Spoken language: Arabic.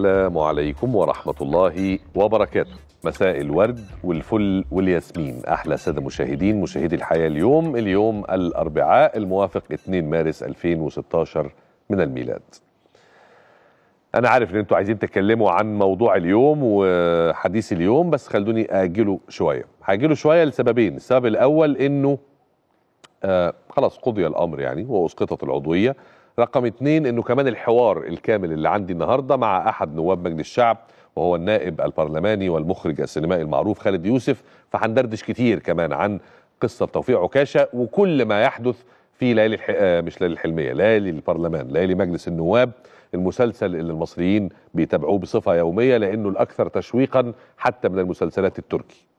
السلام عليكم ورحمة الله وبركاته مساء الورد والفل والياسمين أحلى سادة مشاهدين مشاهدي الحياة اليوم اليوم الأربعاء الموافق 2 مارس 2016 من الميلاد أنا عارف إن أنتوا عايزين تتكلموا عن موضوع اليوم وحديث اليوم بس خلوني أجله شوية هأجله شوية لسببين السبب الأول إنه آه، خلاص قضي الامر يعني واسقطت العضويه رقم اثنين انه كمان الحوار الكامل اللي عندي النهارده مع احد نواب مجلس الشعب وهو النائب البرلماني والمخرج السينمائي المعروف خالد يوسف فهندردش كتير كمان عن قصه توفيق عكاشه وكل ما يحدث في ليالي الح... آه، مش ليالي الحلميه ليالي البرلمان ليالي مجلس النواب المسلسل اللي المصريين بيتابعوه بصفه يوميه لانه الاكثر تشويقا حتى من المسلسلات التركي